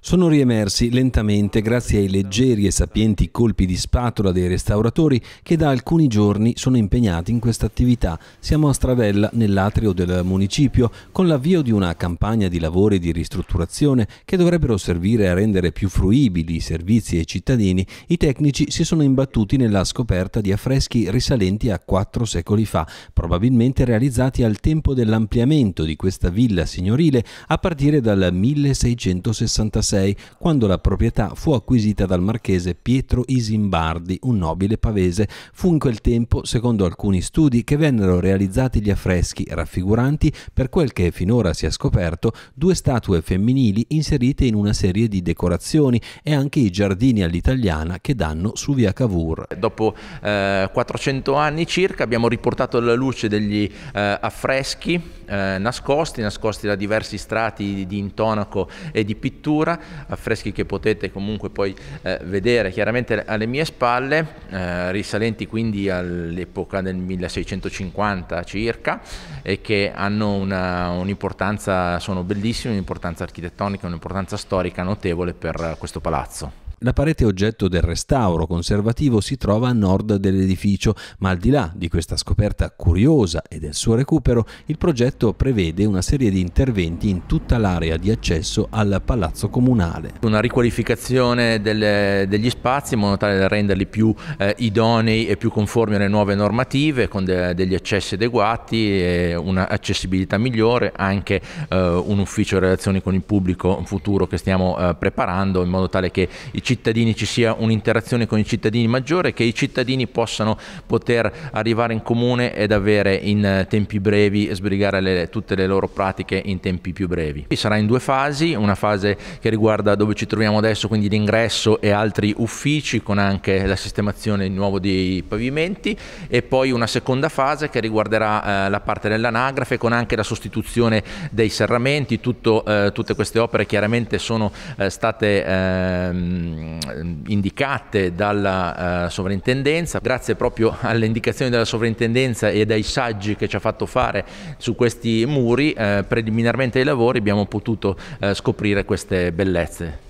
sono riemersi lentamente grazie ai leggeri e sapienti colpi di spatola dei restauratori che da alcuni giorni sono impegnati in questa attività. Siamo a Stradella, nell'atrio del municipio, con l'avvio di una campagna di lavori di ristrutturazione che dovrebbero servire a rendere più fruibili i servizi ai cittadini. I tecnici si sono imbattuti nella scoperta di affreschi risalenti a quattro secoli fa, probabilmente realizzati al tempo dell'ampliamento di questa villa signorile a partire dal 1666 1886, quando la proprietà fu acquisita dal marchese Pietro Isimbardi, un nobile pavese. Fu in quel tempo, secondo alcuni studi, che vennero realizzati gli affreschi raffiguranti, per quel che finora si è scoperto, due statue femminili inserite in una serie di decorazioni e anche i giardini all'italiana che danno su via Cavour. Dopo eh, 400 anni circa abbiamo riportato alla luce degli eh, affreschi eh, nascosti, nascosti da diversi strati di, di, intonaco e di pittura, affreschi che potete comunque poi eh, vedere chiaramente alle mie spalle, eh, risalenti quindi all'epoca del 1650 circa e che hanno un'importanza, sono bellissimi, un'importanza architettonica, un'importanza storica notevole per questo palazzo. La parete oggetto del restauro conservativo si trova a nord dell'edificio, ma al di là di questa scoperta curiosa e del suo recupero, il progetto prevede una serie di interventi in tutta l'area di accesso al palazzo comunale. Una riqualificazione delle, degli spazi in modo tale da renderli più eh, idonei e più conformi alle nuove normative, con de, degli accessi adeguati e un'accessibilità migliore, anche eh, un ufficio relazioni con il pubblico futuro che stiamo eh, preparando in modo tale che i cittadini ci sia un'interazione con i cittadini maggiore, che i cittadini possano poter arrivare in comune ed avere in tempi brevi, sbrigare le, tutte le loro pratiche in tempi più brevi. Qui Sarà in due fasi, una fase che riguarda dove ci troviamo adesso, quindi l'ingresso e altri uffici con anche la sistemazione di nuovo dei pavimenti e poi una seconda fase che riguarderà eh, la parte dell'anagrafe con anche la sostituzione dei serramenti, tutto, eh, tutte queste opere chiaramente sono eh, state ehm, Ehm, indicate dalla eh, sovrintendenza, grazie proprio alle indicazioni della sovrintendenza e dai saggi che ci ha fatto fare su questi muri, eh, preliminarmente ai lavori abbiamo potuto eh, scoprire queste bellezze.